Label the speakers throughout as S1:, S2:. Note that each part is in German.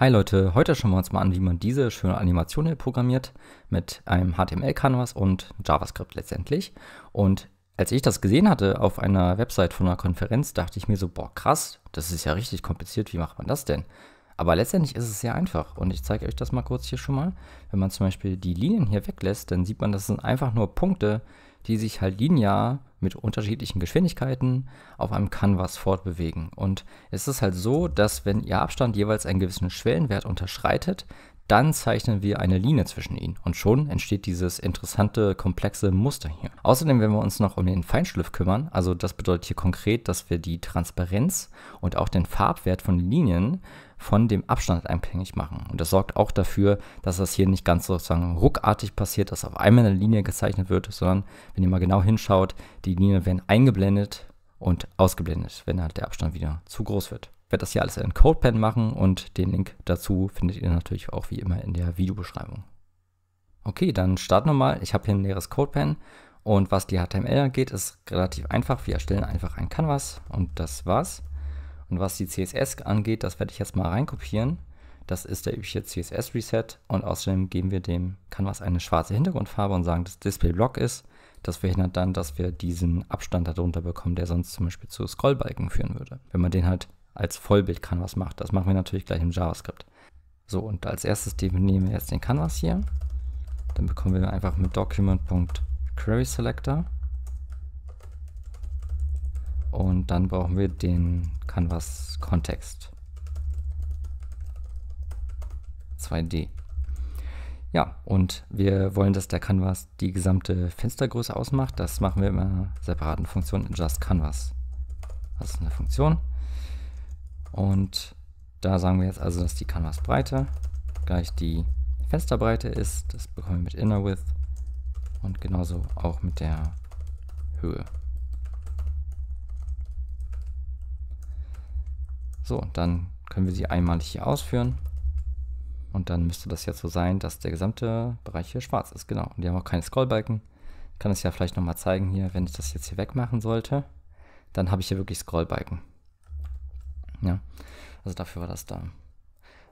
S1: Hi Leute, heute schauen wir uns mal an, wie man diese schöne Animation hier programmiert mit einem HTML-Canvas und JavaScript letztendlich. Und als ich das gesehen hatte auf einer Website von einer Konferenz, dachte ich mir so, boah krass, das ist ja richtig kompliziert, wie macht man das denn? Aber letztendlich ist es sehr einfach und ich zeige euch das mal kurz hier schon mal. Wenn man zum Beispiel die Linien hier weglässt, dann sieht man, das sind einfach nur Punkte, die sich halt linear mit unterschiedlichen Geschwindigkeiten auf einem Canvas fortbewegen. Und es ist halt so, dass wenn ihr Abstand jeweils einen gewissen Schwellenwert unterschreitet, dann zeichnen wir eine Linie zwischen ihnen und schon entsteht dieses interessante, komplexe Muster hier. Außerdem werden wir uns noch um den Feinschliff kümmern, also das bedeutet hier konkret, dass wir die Transparenz und auch den Farbwert von Linien von dem Abstand abhängig machen. Und das sorgt auch dafür, dass das hier nicht ganz sozusagen ruckartig passiert, dass auf einmal eine Linie gezeichnet wird, sondern wenn ihr mal genau hinschaut, die Linien werden eingeblendet und ausgeblendet, wenn halt der Abstand wieder zu groß wird werde das hier alles in CodePen machen und den Link dazu findet ihr natürlich auch wie immer in der Videobeschreibung. Okay, dann starten wir mal. Ich habe hier ein leeres CodePen und was die HTML angeht, ist relativ einfach. Wir erstellen einfach ein Canvas und das war's. Und was die CSS angeht, das werde ich jetzt mal reinkopieren. Das ist der übliche CSS-Reset und außerdem geben wir dem Canvas eine schwarze Hintergrundfarbe und sagen, dass Display Block ist. Das verhindert dann, dass wir diesen Abstand darunter bekommen, der sonst zum Beispiel zu Scrollbalken führen würde. Wenn man den halt als Vollbild Canvas macht. Das machen wir natürlich gleich im JavaScript. So, und als erstes definieren wir jetzt den Canvas hier. Dann bekommen wir einfach mit document.querySelector und dann brauchen wir den Canvas Kontext 2D. Ja, und wir wollen, dass der Canvas die gesamte Fenstergröße ausmacht. Das machen wir immer separaten Funktionen in Just Canvas. Das ist eine Funktion. Und da sagen wir jetzt also, dass die Canvas-Breite gleich die Fensterbreite ist. Das bekommen wir mit InnerWidth und genauso auch mit der Höhe. So, dann können wir sie einmalig hier ausführen. Und dann müsste das jetzt so sein, dass der gesamte Bereich hier schwarz ist. Genau, und wir haben auch keine Scrollbalken. Ich kann es ja vielleicht nochmal zeigen hier, wenn ich das jetzt hier wegmachen sollte, dann habe ich hier wirklich Scrollbalken. Ja, also dafür war das da.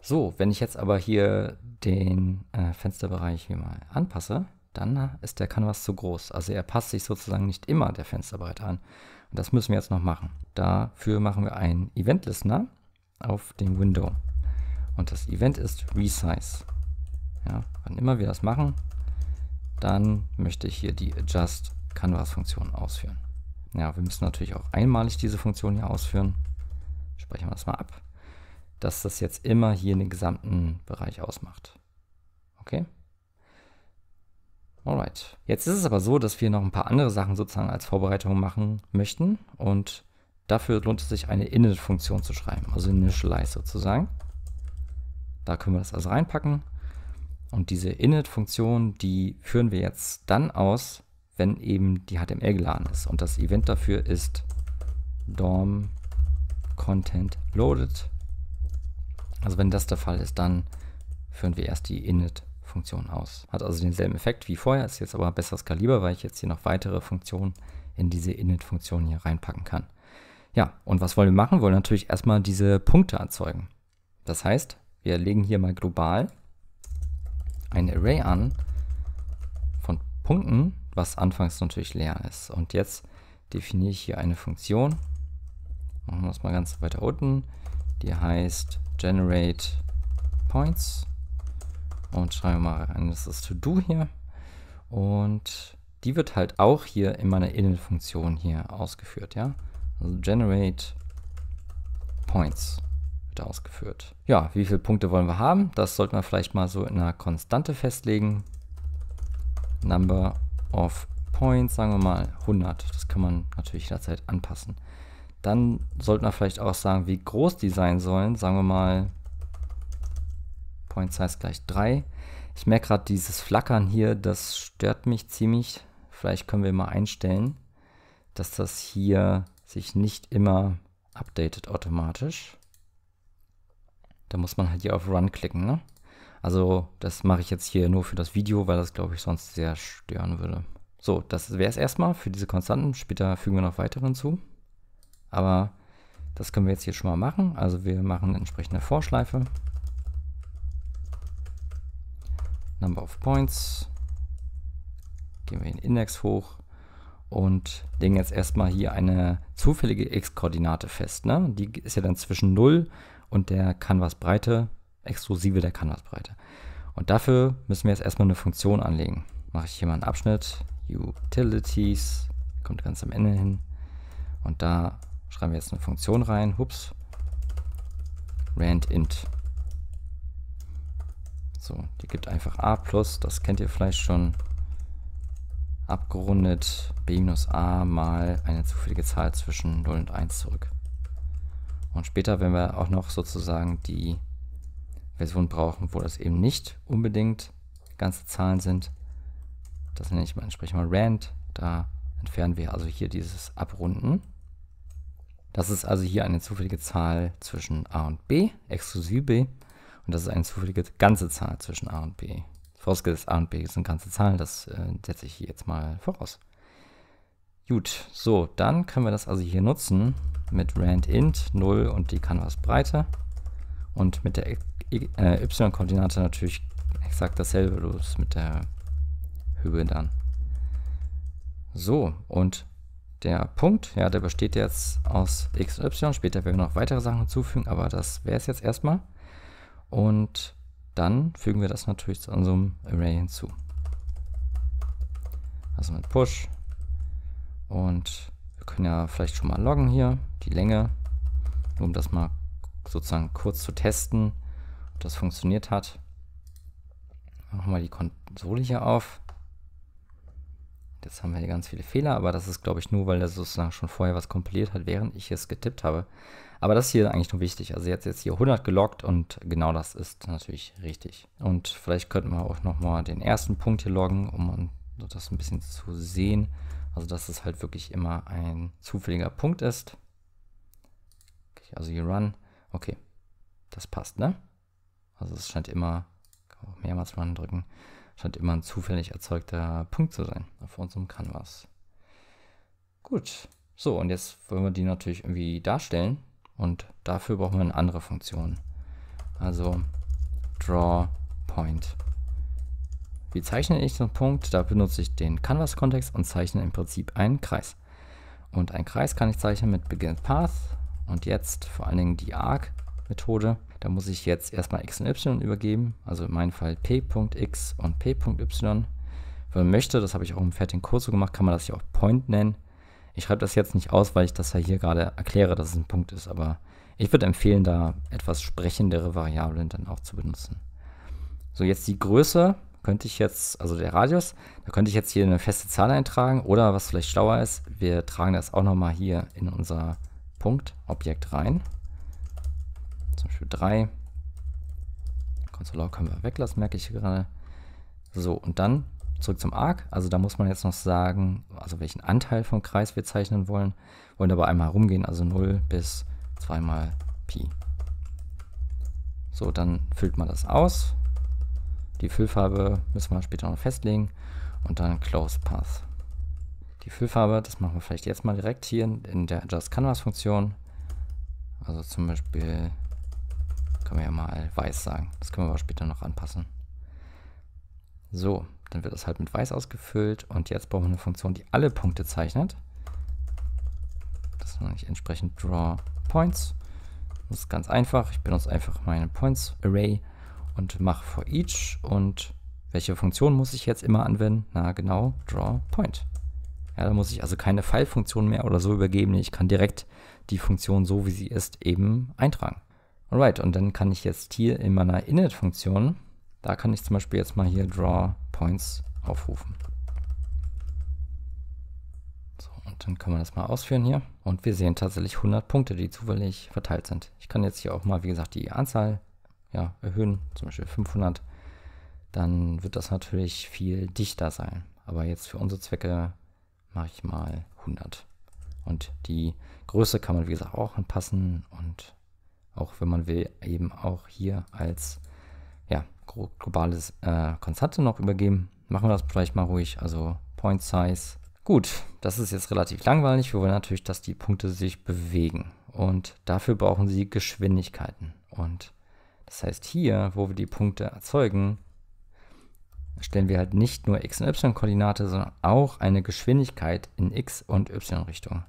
S1: So, wenn ich jetzt aber hier den äh, Fensterbereich hier mal anpasse, dann äh, ist der Canvas zu groß. Also er passt sich sozusagen nicht immer der Fensterbreite an. Und das müssen wir jetzt noch machen. Dafür machen wir einen Event-Listener auf dem Window. Und das Event ist Resize. Ja, wann immer wir das machen, dann möchte ich hier die Adjust Canvas Funktion ausführen. Ja, wir müssen natürlich auch einmalig diese Funktion hier ausführen speichern wir das mal ab, dass das jetzt immer hier den gesamten Bereich ausmacht. Okay? Alright. Jetzt ist es aber so, dass wir noch ein paar andere Sachen sozusagen als Vorbereitung machen möchten und dafür lohnt es sich, eine Init-Funktion zu schreiben, also Initialize sozusagen. Da können wir das also reinpacken und diese Init-Funktion, die führen wir jetzt dann aus, wenn eben die HTML geladen ist und das Event dafür ist DOM Content loaded. Also wenn das der Fall ist, dann führen wir erst die init-Funktion aus. Hat also denselben Effekt wie vorher, ist jetzt aber besseres Kaliber, weil ich jetzt hier noch weitere Funktionen in diese init-Funktion hier reinpacken kann. Ja, und was wollen wir machen? Wir wollen natürlich erstmal diese Punkte erzeugen. Das heißt, wir legen hier mal global ein Array an von Punkten, was anfangs natürlich leer ist. Und jetzt definiere ich hier eine Funktion, Machen wir das mal ganz weiter unten. Die heißt Generate Points. Und schreiben wir mal rein, das ist To-Do hier. Und die wird halt auch hier in meiner Innenfunktion hier ausgeführt, ja. Also Generate Points wird ausgeführt. Ja, wie viele Punkte wollen wir haben? Das sollten wir vielleicht mal so in einer Konstante festlegen. Number of Points, sagen wir mal 100. Das kann man natürlich jederzeit anpassen. Dann sollten wir vielleicht auch sagen, wie groß die sein sollen. Sagen wir mal Point Size gleich 3. Ich merke gerade dieses Flackern hier, das stört mich ziemlich. Vielleicht können wir mal einstellen, dass das hier sich nicht immer updatet automatisch. Da muss man halt hier auf Run klicken. Ne? Also das mache ich jetzt hier nur für das Video, weil das glaube ich sonst sehr stören würde. So, das wäre es erstmal für diese Konstanten. Später fügen wir noch weitere hinzu. Aber das können wir jetzt hier schon mal machen. Also wir machen eine entsprechende Vorschleife. Number of Points. Gehen wir den Index hoch und legen jetzt erstmal hier eine zufällige x-Koordinate fest. Ne? Die ist ja dann zwischen 0 und der Canvas-Breite, exklusive der Canvas-Breite. Und dafür müssen wir jetzt erstmal eine Funktion anlegen. Mache ich hier mal einen Abschnitt, Utilities, kommt ganz am Ende hin. Und da schreiben wir jetzt eine Funktion rein. Hups. RandInt. So, die gibt einfach a plus, das kennt ihr vielleicht schon, abgerundet b minus a mal eine zufällige Zahl zwischen 0 und 1 zurück. Und später, wenn wir auch noch sozusagen die Version brauchen, wo das eben nicht unbedingt ganze Zahlen sind, das nenne ich mal entsprechend mal rand, da entfernen wir also hier dieses Abrunden. Das ist also hier eine zufällige Zahl zwischen a und b, exklusiv b. Und das ist eine zufällige ganze Zahl zwischen a und b. Vorausgesetzt a und b sind ganze Zahlen, das äh, setze ich hier jetzt mal voraus. Gut, so, dann können wir das also hier nutzen mit randint 0 und die Canvas-Breite. Und mit der äh, y-Koordinate natürlich exakt dasselbe los mit der Höhe dann. So, und der Punkt, ja, der besteht jetzt aus x und y. Später werden wir noch weitere Sachen hinzufügen, aber das wäre es jetzt erstmal. Und dann fügen wir das natürlich zu unserem Array hinzu. Also mit Push. Und wir können ja vielleicht schon mal loggen hier, die Länge, um das mal sozusagen kurz zu testen, ob das funktioniert hat. Machen wir die Konsole hier auf. Jetzt haben wir hier ganz viele Fehler, aber das ist, glaube ich, nur, weil er sozusagen schon vorher was kompiliert hat, während ich es getippt habe. Aber das hier ist eigentlich nur wichtig. Also jetzt jetzt hier 100 gelockt und genau das ist natürlich richtig. Und vielleicht könnten wir auch nochmal den ersten Punkt hier loggen, um das ein bisschen zu sehen. Also dass es halt wirklich immer ein zufälliger Punkt ist. Also hier Run. Okay, das passt, ne? Also es scheint immer, kann man auch mehrmals Run drücken scheint immer ein zufällig erzeugter Punkt zu sein auf unserem Canvas. Gut, so und jetzt wollen wir die natürlich irgendwie darstellen und dafür brauchen wir eine andere Funktion. Also draw point. Wie zeichne ich den Punkt? Da benutze ich den Canvas-Kontext und zeichne im Prinzip einen Kreis. Und einen Kreis kann ich zeichnen mit beginPath und jetzt vor allen Dingen die arc Methode. Da muss ich jetzt erstmal x und y übergeben, also in meinem Fall p.x und p.y. Wenn man möchte, das habe ich auch im fertigen Kurs so gemacht, kann man das hier auch Point nennen. Ich schreibe das jetzt nicht aus, weil ich das ja hier gerade erkläre, dass es ein Punkt ist, aber ich würde empfehlen, da etwas sprechendere Variablen dann auch zu benutzen. So, jetzt die Größe könnte ich jetzt, also der Radius, da könnte ich jetzt hier eine feste Zahl eintragen oder was vielleicht schlauer ist, wir tragen das auch nochmal hier in unser Punktobjekt rein zum Beispiel 3. Consoler können wir weglassen, merke ich gerade. So, und dann zurück zum Arc. Also da muss man jetzt noch sagen, also welchen Anteil vom Kreis wir zeichnen wollen. Wollen aber einmal herumgehen, also 0 bis 2 mal Pi. So, dann füllt man das aus. Die Füllfarbe müssen wir später noch festlegen. Und dann Close Path. Die Füllfarbe, das machen wir vielleicht jetzt mal direkt hier in der Adjust Canvas Funktion. Also zum Beispiel können wir ja mal weiß sagen. Das können wir aber später noch anpassen. So, dann wird das halt mit weiß ausgefüllt. Und jetzt brauchen wir eine Funktion, die alle Punkte zeichnet. Das ist ich entsprechend draw points. Das ist ganz einfach. Ich benutze einfach meine Points Array und mache for each. Und welche Funktion muss ich jetzt immer anwenden? Na genau, draw point. Ja, da muss ich also keine Pfeilfunktion mehr oder so übergeben. Ich kann direkt die Funktion so, wie sie ist, eben eintragen. Alright, und dann kann ich jetzt hier in meiner Init-Funktion, da kann ich zum Beispiel jetzt mal hier Draw Points aufrufen. So, und dann können wir das mal ausführen hier. Und wir sehen tatsächlich 100 Punkte, die zufällig verteilt sind. Ich kann jetzt hier auch mal, wie gesagt, die Anzahl ja, erhöhen, zum Beispiel 500. Dann wird das natürlich viel dichter sein. Aber jetzt für unsere Zwecke mache ich mal 100. Und die Größe kann man, wie gesagt, auch anpassen und auch wenn man will, eben auch hier als ja, globales äh, Konstante noch übergeben. Machen wir das vielleicht mal ruhig, also Point Size. Gut, das ist jetzt relativ langweilig. Wir wollen natürlich, dass die Punkte sich bewegen. Und dafür brauchen sie Geschwindigkeiten. Und das heißt, hier, wo wir die Punkte erzeugen, stellen wir halt nicht nur x- und y-Koordinate, sondern auch eine Geschwindigkeit in x- und y-Richtung.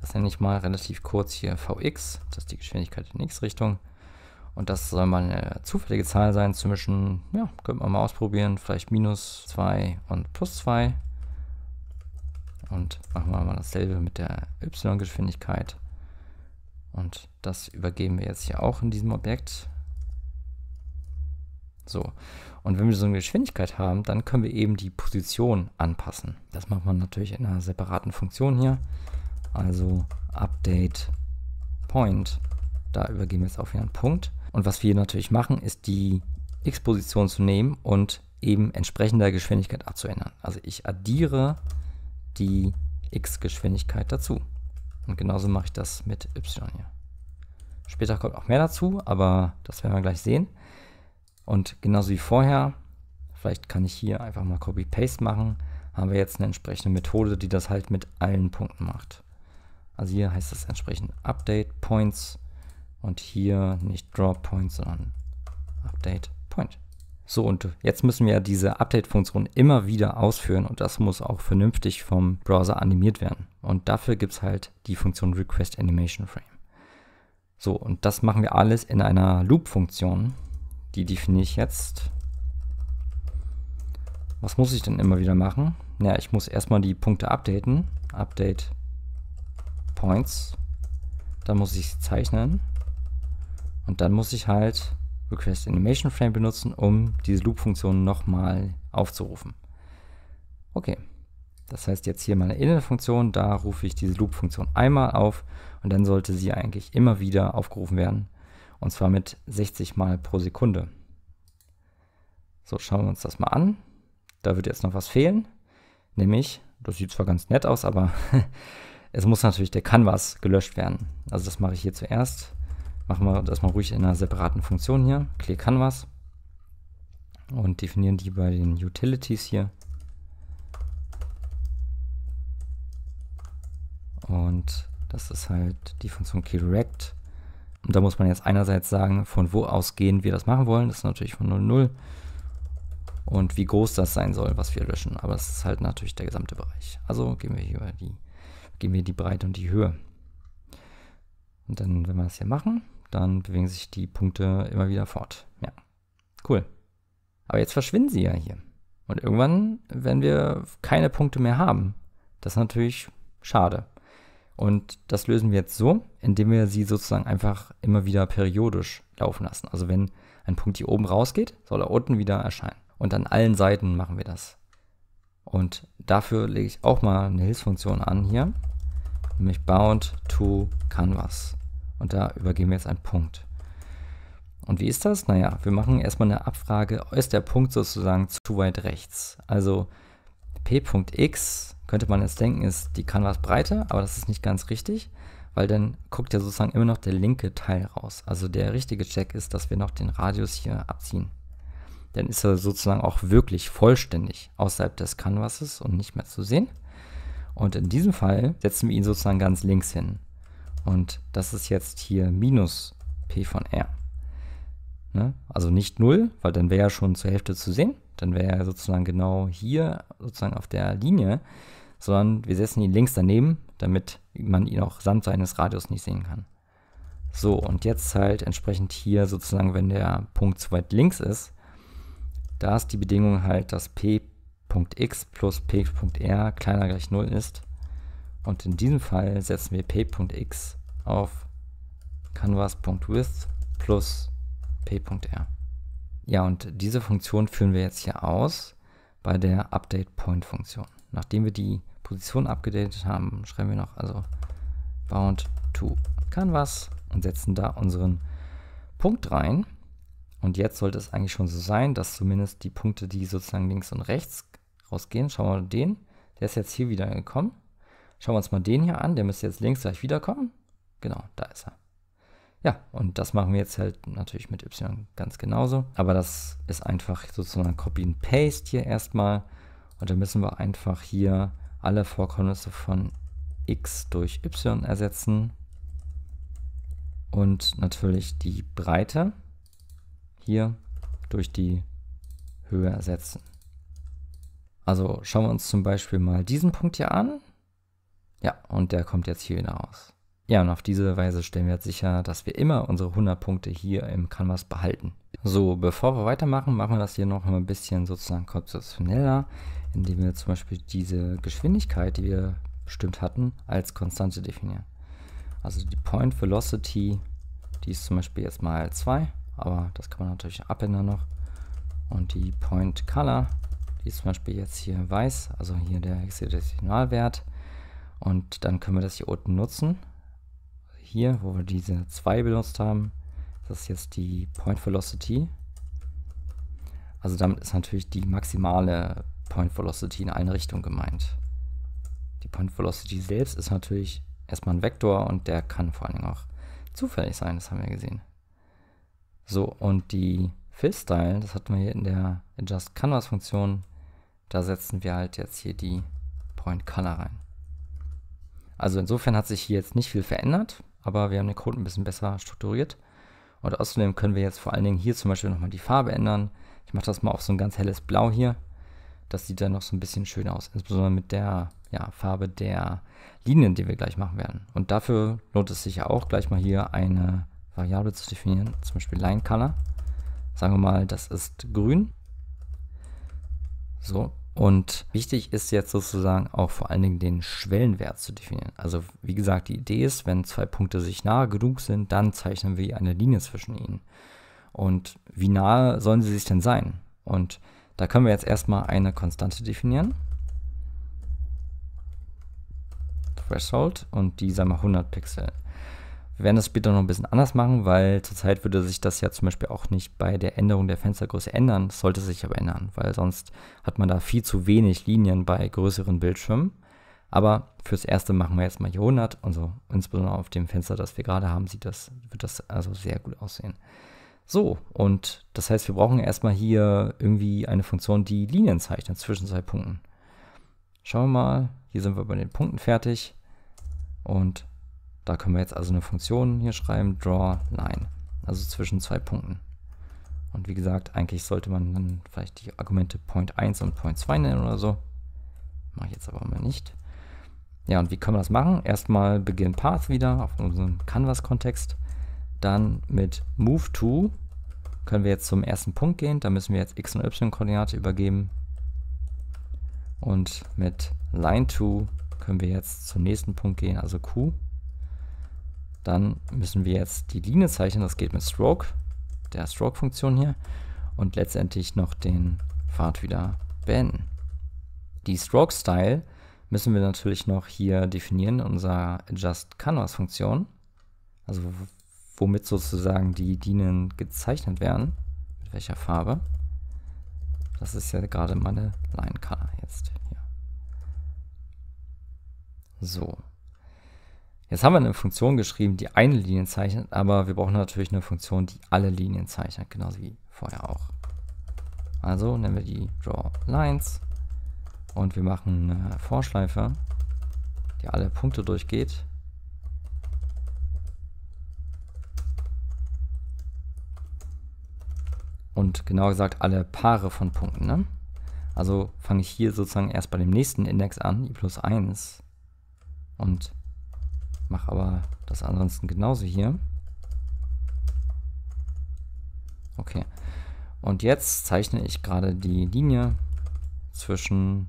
S1: Das nenne ich mal relativ kurz hier Vx, das ist die Geschwindigkeit in x-Richtung. Und das soll mal eine zufällige Zahl sein zwischen, ja, könnte man mal ausprobieren, vielleicht minus 2 und plus 2. Und machen wir mal dasselbe mit der y-Geschwindigkeit. Und das übergeben wir jetzt hier auch in diesem Objekt. So, und wenn wir so eine Geschwindigkeit haben, dann können wir eben die Position anpassen. Das macht man natürlich in einer separaten Funktion hier also Update Point. Da übergeben wir es auch wieder einen Punkt. Und was wir natürlich machen, ist die X-Position zu nehmen und eben entsprechender Geschwindigkeit abzuändern. Also ich addiere die X-Geschwindigkeit dazu. Und genauso mache ich das mit Y hier. Später kommt auch mehr dazu, aber das werden wir gleich sehen. Und genauso wie vorher, vielleicht kann ich hier einfach mal Copy-Paste machen, haben wir jetzt eine entsprechende Methode, die das halt mit allen Punkten macht. Also hier heißt es entsprechend Update Points und hier nicht Draw Points, sondern Update Point. So, und jetzt müssen wir diese Update-Funktion immer wieder ausführen und das muss auch vernünftig vom Browser animiert werden. Und dafür gibt es halt die Funktion Request Animation Frame. So, und das machen wir alles in einer Loop-Funktion. Die definiere ich jetzt. Was muss ich denn immer wieder machen? Ja, ich muss erstmal die Punkte updaten. Update Points. Dann muss ich sie zeichnen. Und dann muss ich halt Request Animation Frame benutzen, um diese Loop-Funktion nochmal aufzurufen. Okay. Das heißt jetzt hier meine Inner-Funktion, da rufe ich diese Loop-Funktion einmal auf und dann sollte sie eigentlich immer wieder aufgerufen werden. Und zwar mit 60 mal pro Sekunde. So, schauen wir uns das mal an. Da wird jetzt noch was fehlen, nämlich, das sieht zwar ganz nett aus, aber Es muss natürlich der Canvas gelöscht werden. Also das mache ich hier zuerst. Machen wir das mal ruhig in einer separaten Funktion hier. Clear Canvas. Und definieren die bei den Utilities hier. Und das ist halt die Funktion ClearRect. Und da muss man jetzt einerseits sagen, von wo aus gehen wir das machen wollen. Das ist natürlich von 00. Und wie groß das sein soll, was wir löschen. Aber es ist halt natürlich der gesamte Bereich. Also gehen wir hier über die geben wir die Breite und die Höhe. Und dann, wenn wir das hier machen, dann bewegen sich die Punkte immer wieder fort. Ja, cool. Aber jetzt verschwinden sie ja hier. Und irgendwann werden wir keine Punkte mehr haben. Das ist natürlich schade. Und das lösen wir jetzt so, indem wir sie sozusagen einfach immer wieder periodisch laufen lassen. Also wenn ein Punkt hier oben rausgeht, soll er unten wieder erscheinen. Und an allen Seiten machen wir das. Und dafür lege ich auch mal eine Hilfsfunktion an hier nämlich bound to canvas. Und da übergeben wir jetzt einen Punkt. Und wie ist das? Naja, wir machen erstmal eine Abfrage, ist der Punkt sozusagen zu weit rechts? Also p.x könnte man jetzt denken, ist die Canvas-Breite, aber das ist nicht ganz richtig, weil dann guckt ja sozusagen immer noch der linke Teil raus. Also der richtige Check ist, dass wir noch den Radius hier abziehen. Dann ist er sozusagen auch wirklich vollständig außerhalb des Canvases und nicht mehr zu sehen. Und in diesem Fall setzen wir ihn sozusagen ganz links hin. Und das ist jetzt hier minus p von r. Ne? Also nicht 0, weil dann wäre er schon zur Hälfte zu sehen. Dann wäre er sozusagen genau hier, sozusagen auf der Linie. Sondern wir setzen ihn links daneben, damit man ihn auch samt seines Radius nicht sehen kann. So, und jetzt halt entsprechend hier sozusagen, wenn der Punkt zu weit links ist, da ist die Bedingung halt, dass p x plus p.r kleiner gleich 0 ist. Und in diesem Fall setzen wir p.x auf canvas.width plus p.r. Ja, und diese Funktion führen wir jetzt hier aus bei der update_point-Funktion. Nachdem wir die Position abgedatet haben, schreiben wir noch also bound to canvas und setzen da unseren Punkt rein. Und jetzt sollte es eigentlich schon so sein, dass zumindest die Punkte, die sozusagen links und rechts rausgehen. Schauen wir mal den. Der ist jetzt hier wieder gekommen. Schauen wir uns mal den hier an. Der müsste jetzt links gleich wiederkommen. Genau, da ist er. Ja, und das machen wir jetzt halt natürlich mit Y ganz genauso. Aber das ist einfach sozusagen Copy and Paste hier erstmal. Und dann müssen wir einfach hier alle Vorkommnisse von X durch Y ersetzen. Und natürlich die Breite hier durch die Höhe ersetzen. Also schauen wir uns zum Beispiel mal diesen Punkt hier an. Ja, und der kommt jetzt hier hinaus. Ja, und auf diese Weise stellen wir jetzt sicher, dass wir immer unsere 100 Punkte hier im Canvas behalten. So, bevor wir weitermachen, machen wir das hier noch ein bisschen sozusagen konzeptioneller, indem wir zum Beispiel diese Geschwindigkeit, die wir bestimmt hatten, als Konstante definieren. Also die Point Velocity, die ist zum Beispiel jetzt mal 2, aber das kann man natürlich abändern noch. Und die Point Color die ist zum Beispiel jetzt hier weiß, also hier der Hexadezimaalwert. Und dann können wir das hier unten nutzen. Hier, wo wir diese 2 benutzt haben, das ist jetzt die Point Velocity. Also damit ist natürlich die maximale Point Velocity in eine Richtung gemeint. Die Point Velocity selbst ist natürlich erstmal ein Vektor und der kann vor allen Dingen auch zufällig sein, das haben wir gesehen. So, und die Fill Style, das hatten wir hier in der Adjust Canvas Funktion da setzen wir halt jetzt hier die Point Color rein. Also insofern hat sich hier jetzt nicht viel verändert, aber wir haben den Code ein bisschen besser strukturiert. Und außerdem können wir jetzt vor allen Dingen hier zum Beispiel nochmal die Farbe ändern. Ich mache das mal auf so ein ganz helles Blau hier. Das sieht dann noch so ein bisschen schön aus, insbesondere mit der ja, Farbe der Linien, die wir gleich machen werden. Und dafür lohnt es sich ja auch, gleich mal hier eine Variable zu definieren, zum Beispiel Line Color. Sagen wir mal, das ist grün. So, und wichtig ist jetzt sozusagen auch vor allen Dingen den Schwellenwert zu definieren. Also wie gesagt, die Idee ist, wenn zwei Punkte sich nahe genug sind, dann zeichnen wir eine Linie zwischen ihnen. Und wie nahe sollen sie sich denn sein? Und da können wir jetzt erstmal eine Konstante definieren. Threshold und die sagen wir 100 Pixel. Wir werden das später noch ein bisschen anders machen, weil zurzeit würde sich das ja zum Beispiel auch nicht bei der Änderung der Fenstergröße ändern. Das sollte sich aber ändern, weil sonst hat man da viel zu wenig Linien bei größeren Bildschirmen. Aber fürs Erste machen wir jetzt mal hier 100 und so, insbesondere auf dem Fenster, das wir gerade haben, sieht das, wird das also sehr gut aussehen. So, und das heißt, wir brauchen erstmal hier irgendwie eine Funktion, die Linien zeichnet zwischen zwei Punkten. Schauen wir mal, hier sind wir bei den Punkten fertig und da können wir jetzt also eine Funktion hier schreiben, drawLine, also zwischen zwei Punkten. Und wie gesagt, eigentlich sollte man dann vielleicht die Argumente Point 1 und Point 2 nennen oder so. Mache ich jetzt aber mal nicht. Ja, und wie können wir das machen? Erstmal begin path wieder auf unserem Canvas-Kontext. Dann mit move to können wir jetzt zum ersten Punkt gehen. Da müssen wir jetzt x und y-Koordinate übergeben. Und mit line to können wir jetzt zum nächsten Punkt gehen, also q. Dann müssen wir jetzt die Linie zeichnen. Das geht mit Stroke, der Stroke-Funktion hier. Und letztendlich noch den Pfad wieder beenden. Die Stroke-Style müssen wir natürlich noch hier definieren in unserer Adjust Canvas-Funktion. Also womit sozusagen die Linien gezeichnet werden. Mit welcher Farbe. Das ist ja gerade meine Line Color jetzt hier. So, Jetzt haben wir eine Funktion geschrieben, die eine Linie zeichnet, aber wir brauchen natürlich eine Funktion, die alle Linien zeichnet, genauso wie vorher auch. Also nennen wir die drawLines und wir machen eine Vorschleife, die alle Punkte durchgeht. Und genau gesagt alle Paare von Punkten. Ne? Also fange ich hier sozusagen erst bei dem nächsten Index an, i plus 1. Und Mache aber das ansonsten genauso hier. Okay. Und jetzt zeichne ich gerade die Linie zwischen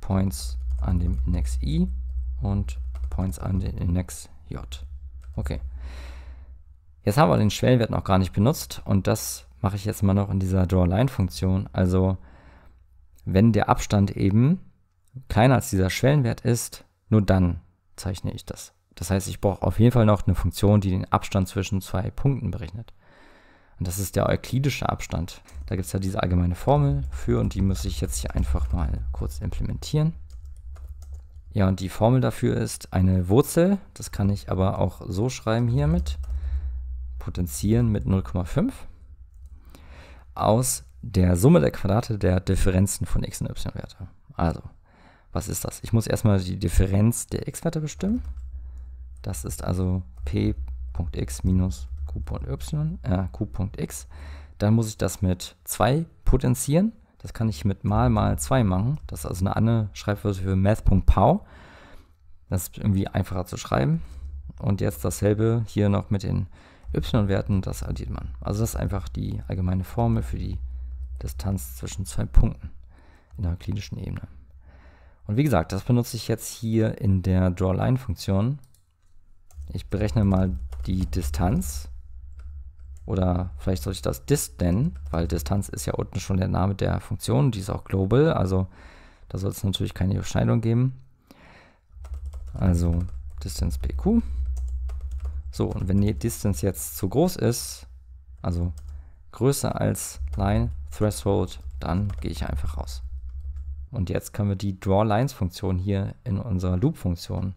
S1: Points an dem Index i und Points an dem Index j. Okay. Jetzt haben wir den Schwellenwert noch gar nicht benutzt und das mache ich jetzt mal noch in dieser DrawLine-Funktion. Also wenn der Abstand eben kleiner als dieser Schwellenwert ist, nur dann zeichne ich das. Das heißt, ich brauche auf jeden Fall noch eine Funktion, die den Abstand zwischen zwei Punkten berechnet. Und das ist der euklidische Abstand. Da gibt es ja diese allgemeine Formel für und die muss ich jetzt hier einfach mal kurz implementieren. Ja, und die Formel dafür ist eine Wurzel, das kann ich aber auch so schreiben hiermit, potenzieren mit 0,5 aus der Summe der Quadrate der Differenzen von x und y-Werte. Also, was ist das? Ich muss erstmal die Differenz der x-Werte bestimmen. Das ist also p.x minus q.y, äh, q.x. Dann muss ich das mit 2 potenzieren. Das kann ich mit mal mal 2 machen. Das ist also eine andere Schreibweise für math.pow. Das ist irgendwie einfacher zu schreiben. Und jetzt dasselbe hier noch mit den y-Werten, das addiert man. Also das ist einfach die allgemeine Formel für die Distanz zwischen zwei Punkten in der klinischen Ebene. Und wie gesagt, das benutze ich jetzt hier in der Drawline-Funktion. Ich berechne mal die Distanz. Oder vielleicht soll ich das dist nennen, weil Distanz ist ja unten schon der Name der Funktion. Die ist auch global, also da soll es natürlich keine Überschneidung geben. Also distance pq. So, und wenn die Distance jetzt zu groß ist, also größer als line threshold, dann gehe ich einfach raus. Und jetzt können wir die drawLines-Funktion hier in unserer Loop-Funktion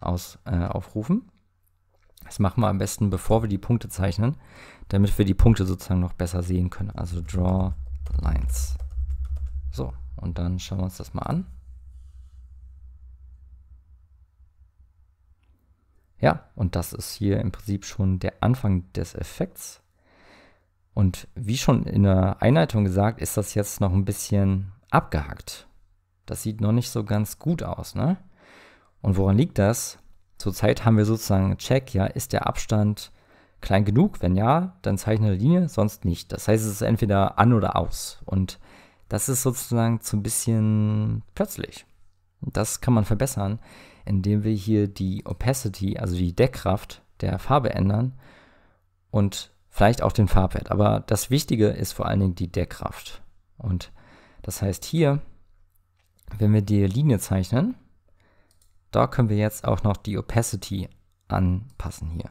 S1: äh, aufrufen. Das machen wir am besten, bevor wir die Punkte zeichnen, damit wir die Punkte sozusagen noch besser sehen können. Also Draw Lines. So, und dann schauen wir uns das mal an. Ja, und das ist hier im Prinzip schon der Anfang des Effekts. Und wie schon in der Einleitung gesagt, ist das jetzt noch ein bisschen abgehackt. Das sieht noch nicht so ganz gut aus, ne? Und woran liegt das? Zurzeit haben wir sozusagen einen Check, ja, ist der Abstand klein genug? Wenn ja, dann zeichne eine Linie, sonst nicht. Das heißt, es ist entweder an oder aus. Und das ist sozusagen so ein bisschen plötzlich. Das kann man verbessern, indem wir hier die Opacity, also die Deckkraft der Farbe ändern und vielleicht auch den Farbwert. Aber das Wichtige ist vor allen Dingen die Deckkraft. Und das heißt hier, wenn wir die Linie zeichnen, da können wir jetzt auch noch die Opacity anpassen hier.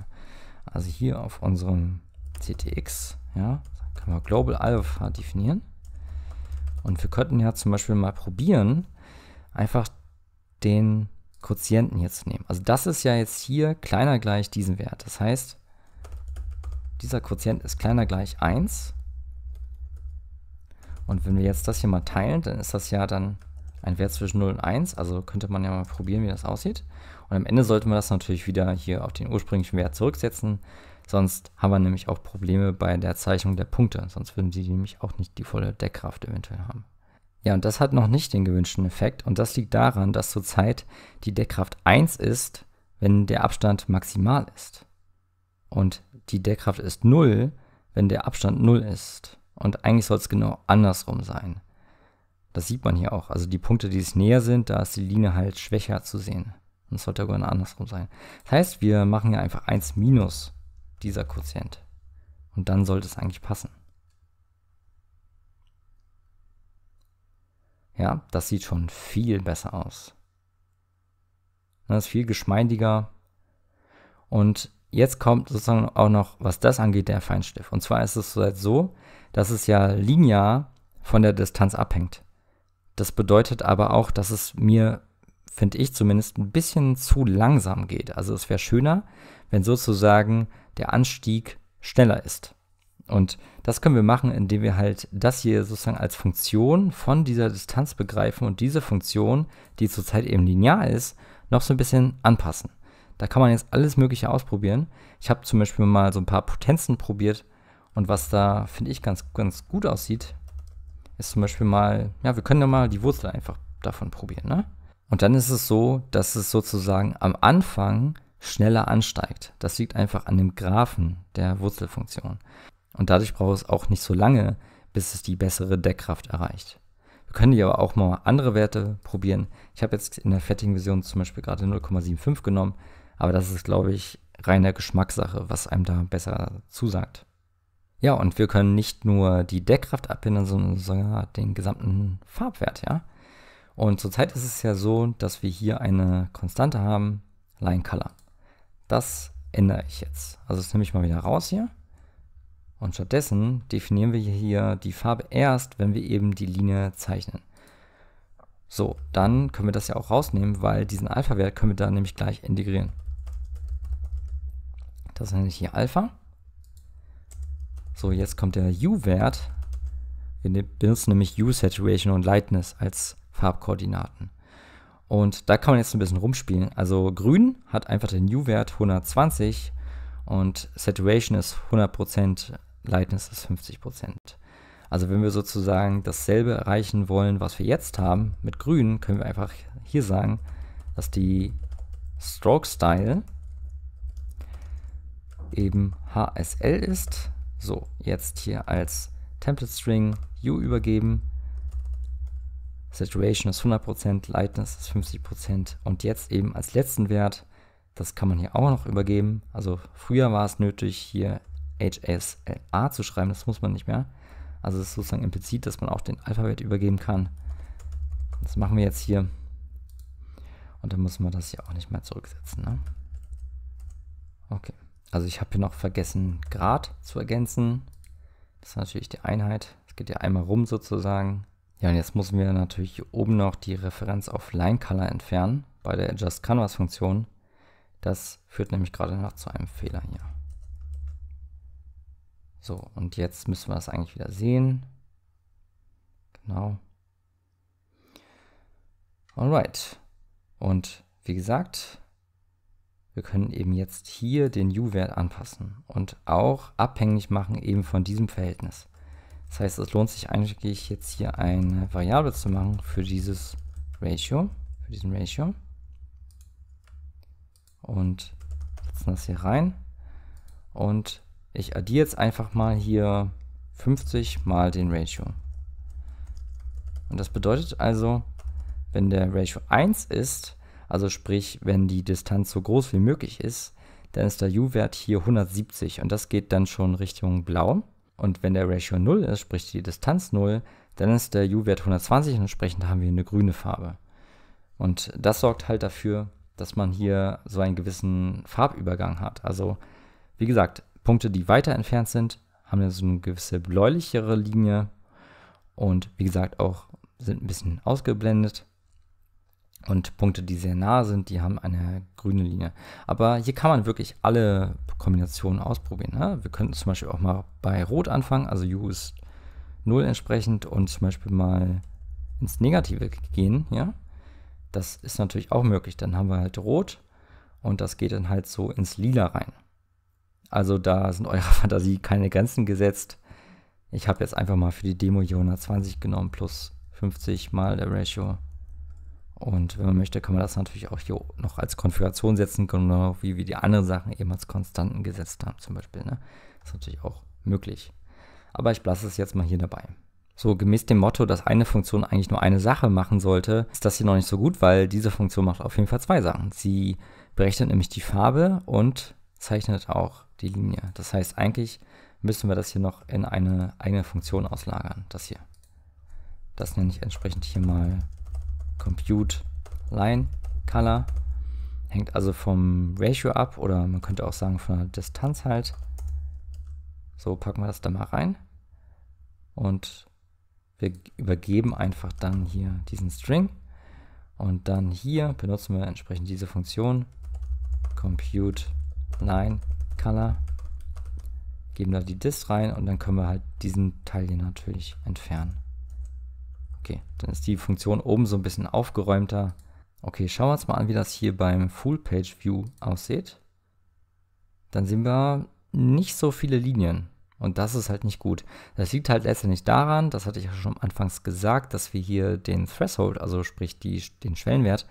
S1: Also hier auf unserem CTX, ja, können wir Global Alpha definieren. Und wir könnten ja zum Beispiel mal probieren, einfach den Quotienten hier zu nehmen. Also das ist ja jetzt hier kleiner gleich diesen Wert. Das heißt, dieser Quotient ist kleiner gleich 1. Und wenn wir jetzt das hier mal teilen, dann ist das ja dann ein Wert zwischen 0 und 1. Also könnte man ja mal probieren, wie das aussieht. Und am Ende sollte man das natürlich wieder hier auf den ursprünglichen Wert zurücksetzen. Sonst haben wir nämlich auch Probleme bei der Zeichnung der Punkte. Sonst würden sie nämlich auch nicht die volle Deckkraft eventuell haben. Ja, und das hat noch nicht den gewünschten Effekt. Und das liegt daran, dass zurzeit die Deckkraft 1 ist, wenn der Abstand maximal ist. Und die Deckkraft ist 0, wenn der Abstand 0 ist. Und eigentlich soll es genau andersrum sein. Das sieht man hier auch. Also die Punkte, die es näher sind, da ist die Linie halt schwächer zu sehen. Und es sollte sogar andersrum sein. Das heißt, wir machen hier einfach 1 minus dieser Quotient. Und dann sollte es eigentlich passen. Ja, das sieht schon viel besser aus. Das ist viel geschmeidiger. Und jetzt kommt sozusagen auch noch, was das angeht, der Feinstift. Und zwar ist es so, dass es ja linear von der Distanz abhängt. Das bedeutet aber auch, dass es mir, finde ich zumindest, ein bisschen zu langsam geht. Also es wäre schöner, wenn sozusagen der Anstieg schneller ist. Und das können wir machen, indem wir halt das hier sozusagen als Funktion von dieser Distanz begreifen und diese Funktion, die zurzeit eben linear ist, noch so ein bisschen anpassen. Da kann man jetzt alles Mögliche ausprobieren. Ich habe zum Beispiel mal so ein paar Potenzen probiert und was da, finde ich, ganz, ganz gut aussieht, ist zum Beispiel mal, ja, wir können ja mal die Wurzel einfach davon probieren, ne? Und dann ist es so, dass es sozusagen am Anfang schneller ansteigt. Das liegt einfach an dem Graphen der Wurzelfunktion. Und dadurch braucht es auch nicht so lange, bis es die bessere Deckkraft erreicht. Wir können die aber auch mal andere Werte probieren. Ich habe jetzt in der fettigen Version zum Beispiel gerade 0,75 genommen, aber das ist, glaube ich, reiner Geschmackssache, was einem da besser zusagt. Ja, und wir können nicht nur die Deckkraft abbinden, sondern sogar den gesamten Farbwert, ja. Und zurzeit ist es ja so, dass wir hier eine Konstante haben, Line Color. Das ändere ich jetzt. Also das nehme ich mal wieder raus hier. Und stattdessen definieren wir hier die Farbe erst, wenn wir eben die Linie zeichnen. So, dann können wir das ja auch rausnehmen, weil diesen Alpha-Wert können wir dann nämlich gleich integrieren. Das nenne ich hier Alpha. So, jetzt kommt der U-Wert. Wir ne-, benutzen nämlich U-Saturation und Lightness als Farbkoordinaten. Und da kann man jetzt ein bisschen rumspielen. Also grün hat einfach den U-Wert 120 und Saturation ist 100%, Lightness ist 50%. Also wenn wir sozusagen dasselbe erreichen wollen, was wir jetzt haben mit grün, können wir einfach hier sagen, dass die Stroke Style eben HSL ist so, jetzt hier als Template String U übergeben. Saturation ist 100%, Lightness ist 50% und jetzt eben als letzten Wert, das kann man hier auch noch übergeben. Also früher war es nötig, hier HSLA zu schreiben, das muss man nicht mehr. Also es ist sozusagen implizit, dass man auch den Alphabet übergeben kann. Das machen wir jetzt hier. Und dann müssen wir das hier auch nicht mehr zurücksetzen. Ne? Okay. Also ich habe hier noch vergessen, Grad zu ergänzen. Das ist natürlich die Einheit. Es geht ja einmal rum sozusagen. Ja, und jetzt müssen wir natürlich oben noch die Referenz auf Line Color entfernen bei der Adjust Canvas Funktion. Das führt nämlich gerade noch zu einem Fehler hier. So, und jetzt müssen wir das eigentlich wieder sehen. Genau. Alright. Und wie gesagt, wir können eben jetzt hier den U-Wert anpassen und auch abhängig machen eben von diesem Verhältnis. Das heißt, es lohnt sich eigentlich jetzt hier eine Variable zu machen für dieses Ratio, für diesen Ratio. Und setzen das hier rein. Und ich addiere jetzt einfach mal hier 50 mal den Ratio. Und das bedeutet also, wenn der Ratio 1 ist, also sprich, wenn die Distanz so groß wie möglich ist, dann ist der U-Wert hier 170 und das geht dann schon Richtung Blau. Und wenn der Ratio 0 ist, sprich die Distanz 0, dann ist der U-Wert 120 und entsprechend haben wir eine grüne Farbe. Und das sorgt halt dafür, dass man hier so einen gewissen Farbübergang hat. Also wie gesagt, Punkte, die weiter entfernt sind, haben ja so eine gewisse bläulichere Linie und wie gesagt auch sind ein bisschen ausgeblendet. Und Punkte, die sehr nah sind, die haben eine grüne Linie. Aber hier kann man wirklich alle Kombinationen ausprobieren. Ne? Wir könnten zum Beispiel auch mal bei Rot anfangen, also U ist 0 entsprechend und zum Beispiel mal ins Negative gehen. Ja? Das ist natürlich auch möglich. Dann haben wir halt Rot und das geht dann halt so ins Lila rein. Also da sind eurer Fantasie keine Grenzen gesetzt. Ich habe jetzt einfach mal für die Demo hier 120 genommen plus 50 mal der Ratio und wenn man möchte, kann man das natürlich auch hier noch als Konfiguration setzen, genau wie wir die anderen Sachen eben als Konstanten gesetzt haben zum Beispiel. Ne? Das ist natürlich auch möglich. Aber ich lasse es jetzt mal hier dabei. So, gemäß dem Motto, dass eine Funktion eigentlich nur eine Sache machen sollte, ist das hier noch nicht so gut, weil diese Funktion macht auf jeden Fall zwei Sachen. Sie berechnet nämlich die Farbe und zeichnet auch die Linie. Das heißt, eigentlich müssen wir das hier noch in eine eigene Funktion auslagern, das hier. Das nenne ich entsprechend hier mal Compute Line Color. Hängt also vom Ratio ab oder man könnte auch sagen von der Distanz halt. So packen wir das da mal rein. Und wir übergeben einfach dann hier diesen String. Und dann hier benutzen wir entsprechend diese Funktion compute line color geben da die dist rein und dann können wir halt diesen Teil hier natürlich entfernen. Okay, dann ist die Funktion oben so ein bisschen aufgeräumter. Okay, schauen wir uns mal an, wie das hier beim Full Page View aussieht. Dann sehen wir nicht so viele Linien. Und das ist halt nicht gut. Das liegt halt letztendlich daran, das hatte ich ja schon anfangs gesagt, dass wir hier den Threshold, also sprich die, den Schwellenwert,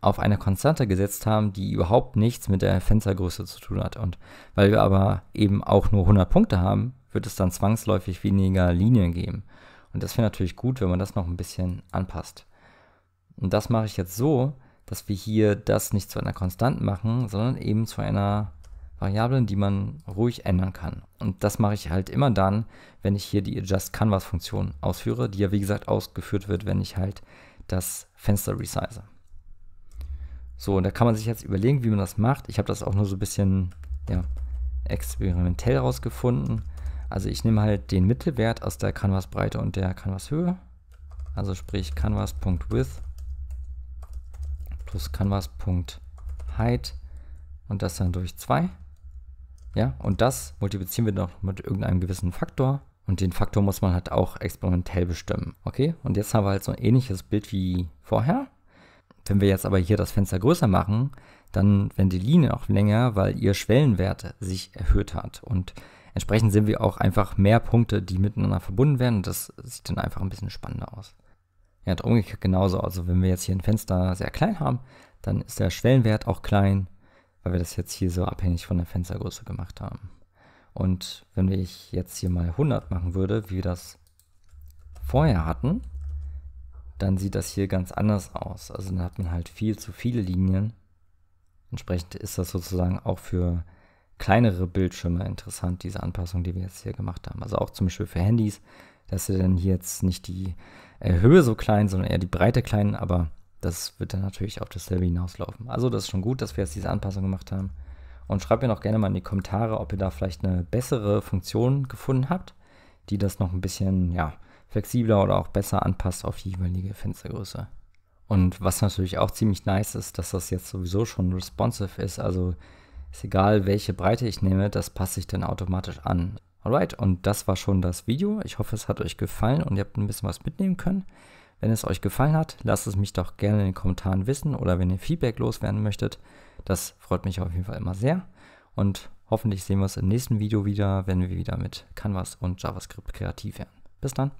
S1: auf eine Konstante gesetzt haben, die überhaupt nichts mit der Fenstergröße zu tun hat. Und weil wir aber eben auch nur 100 Punkte haben, wird es dann zwangsläufig weniger Linien geben. Und das wäre natürlich gut, wenn man das noch ein bisschen anpasst. Und das mache ich jetzt so, dass wir hier das nicht zu einer Konstanten machen, sondern eben zu einer Variablen, die man ruhig ändern kann. Und das mache ich halt immer dann, wenn ich hier die Adjust Canvas Funktion ausführe, die ja wie gesagt ausgeführt wird, wenn ich halt das Fenster resize. So, und da kann man sich jetzt überlegen, wie man das macht. Ich habe das auch nur so ein bisschen ja, experimentell rausgefunden. Also ich nehme halt den Mittelwert aus der Canvas-Breite und der Canvas-Höhe. Also sprich Canvas.width plus Canvas.height und das dann durch 2. Ja, und das multiplizieren wir noch mit irgendeinem gewissen Faktor. Und den Faktor muss man halt auch experimentell bestimmen. Okay, und jetzt haben wir halt so ein ähnliches Bild wie vorher. Wenn wir jetzt aber hier das Fenster größer machen, dann werden die Linien auch länger, weil ihr Schwellenwert sich erhöht hat. Und Entsprechend sehen wir auch einfach mehr Punkte, die miteinander verbunden werden. Das sieht dann einfach ein bisschen spannender aus. Ja, und umgekehrt genauso. Also wenn wir jetzt hier ein Fenster sehr klein haben, dann ist der Schwellenwert auch klein, weil wir das jetzt hier so abhängig von der Fenstergröße gemacht haben. Und wenn ich jetzt hier mal 100 machen würde, wie wir das vorher hatten, dann sieht das hier ganz anders aus. Also dann hat man halt viel zu viele Linien. Entsprechend ist das sozusagen auch für kleinere Bildschirme interessant, diese Anpassung, die wir jetzt hier gemacht haben. Also auch zum Beispiel für Handys, dass sie dann hier jetzt nicht die äh, Höhe so klein, sondern eher die Breite klein, aber das wird dann natürlich auf dasselbe hinauslaufen. Also das ist schon gut, dass wir jetzt diese Anpassung gemacht haben. Und schreibt mir noch gerne mal in die Kommentare, ob ihr da vielleicht eine bessere Funktion gefunden habt, die das noch ein bisschen ja, flexibler oder auch besser anpasst auf die jeweilige Fenstergröße. Und was natürlich auch ziemlich nice ist, dass das jetzt sowieso schon responsive ist. Also ist egal, welche Breite ich nehme, das passt sich dann automatisch an. Alright, und das war schon das Video. Ich hoffe, es hat euch gefallen und ihr habt ein bisschen was mitnehmen können. Wenn es euch gefallen hat, lasst es mich doch gerne in den Kommentaren wissen oder wenn ihr Feedback loswerden möchtet. Das freut mich auf jeden Fall immer sehr. Und hoffentlich sehen wir uns im nächsten Video wieder, wenn wir wieder mit Canvas und JavaScript kreativ werden. Bis dann.